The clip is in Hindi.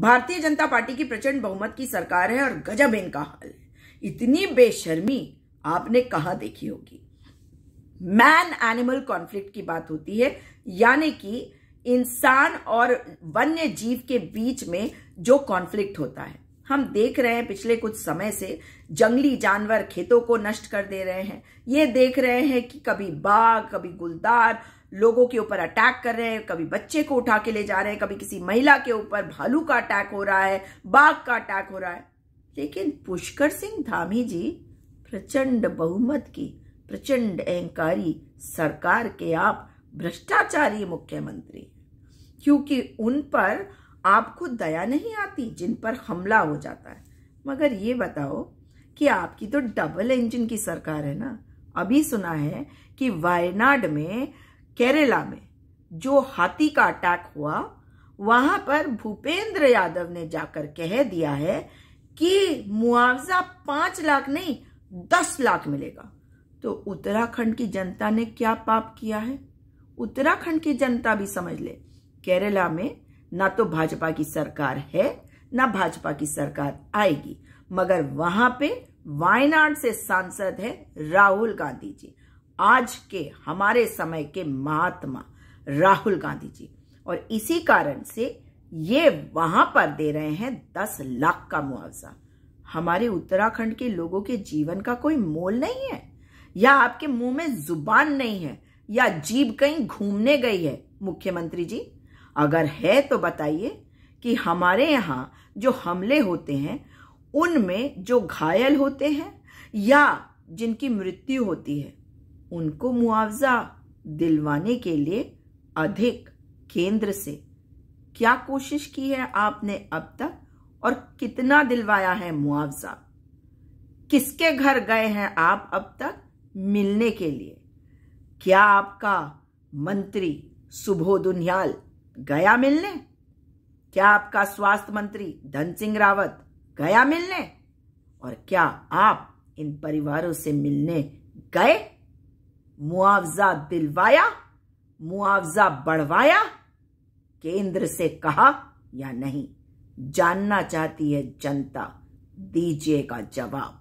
भारतीय जनता पार्टी की प्रचंड बहुमत की सरकार है और गजब इनका हाल इतनी बेशर्मी आपने कहा देखी होगी मैन एनिमल कॉन्फ्लिक्ट की बात होती है यानी कि इंसान और वन्य जीव के बीच में जो कॉन्फ्लिक्ट होता है हम देख रहे हैं पिछले कुछ समय से जंगली जानवर खेतों को नष्ट कर दे रहे हैं ये देख रहे हैं कि कभी बाघ कभी गुलदार लोगों के ऊपर अटैक कर रहे हैं कभी बच्चे को उठा के ले जा रहे हैं कभी किसी महिला के ऊपर भालू का अटैक हो रहा है बाघ का अटैक हो रहा है लेकिन पुष्कर सिंह धामी जी प्रचंड बहुमत की प्रचंड अहंकारी सरकार के आप भ्रष्टाचारी मुख्यमंत्री क्योंकि उन पर आपको दया नहीं आती जिन पर हमला हो जाता है मगर ये बताओ कि आपकी तो डबल इंजन की सरकार है ना अभी सुना है कि वायनाड में केरला में जो हाथी का अटैक हुआ वहां पर भूपेंद्र यादव ने जाकर कह दिया है कि मुआवजा पांच लाख नहीं दस लाख मिलेगा तो उत्तराखंड की जनता ने क्या पाप किया है उत्तराखंड की जनता भी समझ ले केरला में ना तो भाजपा की सरकार है ना भाजपा की सरकार आएगी मगर वहां पे वायनाड से सांसद है राहुल गांधी जी आज के हमारे समय के महात्मा राहुल गांधी जी और इसी कारण से ये वहां पर दे रहे हैं दस लाख का मुआवजा हमारे उत्तराखंड के लोगों के जीवन का कोई मोल नहीं है या आपके मुंह में जुबान नहीं है या जीभ कहीं घूमने गई है मुख्यमंत्री जी अगर है तो बताइए कि हमारे यहाँ जो हमले होते हैं उनमें जो घायल होते हैं या जिनकी मृत्यु होती है उनको मुआवजा दिलवाने के लिए अधिक केंद्र से क्या कोशिश की है आपने अब तक और कितना दिलवाया है मुआवजा किसके घर गए हैं आप अब तक मिलने के लिए क्या आपका मंत्री सुबोध उनियाल गया मिलने क्या आपका स्वास्थ्य मंत्री धन सिंह रावत गया मिलने और क्या आप इन परिवारों से मिलने गए मुआवजा दिलवाया मुआवजा बढ़वाया केंद्र से कहा या नहीं जानना चाहती है जनता दीजिएगा जवाब